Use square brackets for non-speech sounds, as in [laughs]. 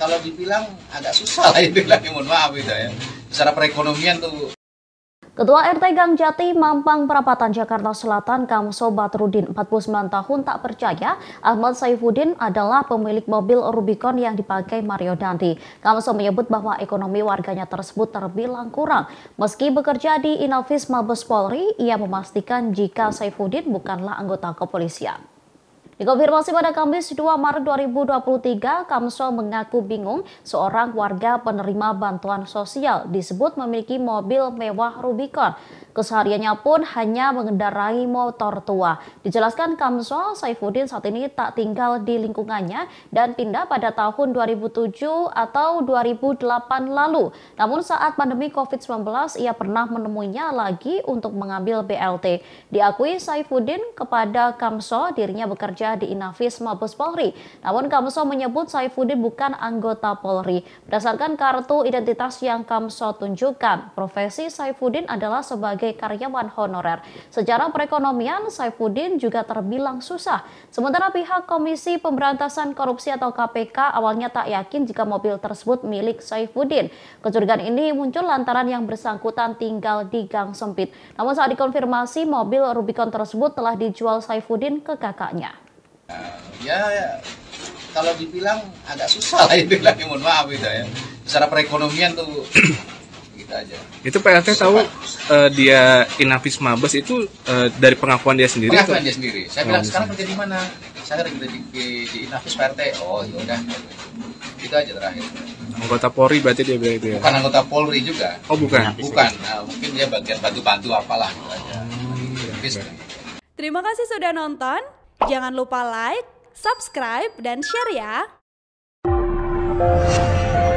kalau dibilang agak susah lah itu lagi mohon maaf itu ya secara perekonomian tuh Ketua RT Gang Jati Mampang Perapatan Jakarta Selatan Kamso Batrudin 49 tahun tak percaya Ahmad Saifuddin adalah pemilik mobil Rubicon yang dipakai Mario Dandi. Kamso menyebut bahwa ekonomi warganya tersebut terbilang kurang. Meski bekerja di Inavis Mabes Polri, ia memastikan jika Saifuddin bukanlah anggota kepolisian. Dikonfirmasi pada Kamis 2 Maret 2023, Kamso mengaku bingung seorang warga penerima bantuan sosial disebut memiliki mobil mewah Rubicon. Kesehariannya pun hanya mengendarai motor tua. Dijelaskan Kamso Saifuddin saat ini tak tinggal di lingkungannya dan pindah pada tahun 2007 atau 2008 lalu. Namun saat pandemi COVID-19 ia pernah menemuinya lagi untuk mengambil BLT. Diakui Saifuddin kepada Kamso dirinya bekerja di Inafis Mabes Polri. Namun Kamso menyebut Saifuddin bukan anggota Polri. Berdasarkan kartu identitas yang Kamso tunjukkan, profesi Saifuddin adalah sebagai sebagai karyawan honorer. Secara perekonomian, Saifuddin juga terbilang susah. Sementara pihak Komisi Pemberantasan Korupsi atau KPK awalnya tak yakin jika mobil tersebut milik Saifuddin. Kecurigaan ini muncul lantaran yang bersangkutan tinggal di gang sempit. Namun saat dikonfirmasi, mobil Rubicon tersebut telah dijual Saifuddin ke kakaknya. Ya, ya. kalau dibilang agak susah lah dibilang, [laughs] mohon maaf itu ya. Secara perekonomian tuh kita aja itu PLT tahu uh, dia inavis mabes itu uh, dari pengakuan dia sendiri pengakuan atau? dia sendiri saya oh, bilang sekarang kerja di mana saya kerja di, di, di inafis PRT oh ya udah itu aja terakhir anggota Polri berarti dia berarti ya? bukan anggota Polri juga oh bukan bukan nah, mungkin dia bagian bantu-bantu apalah gitu aja. Oh, iya. Terima kasih sudah nonton. Jangan lupa like, subscribe, dan share ya.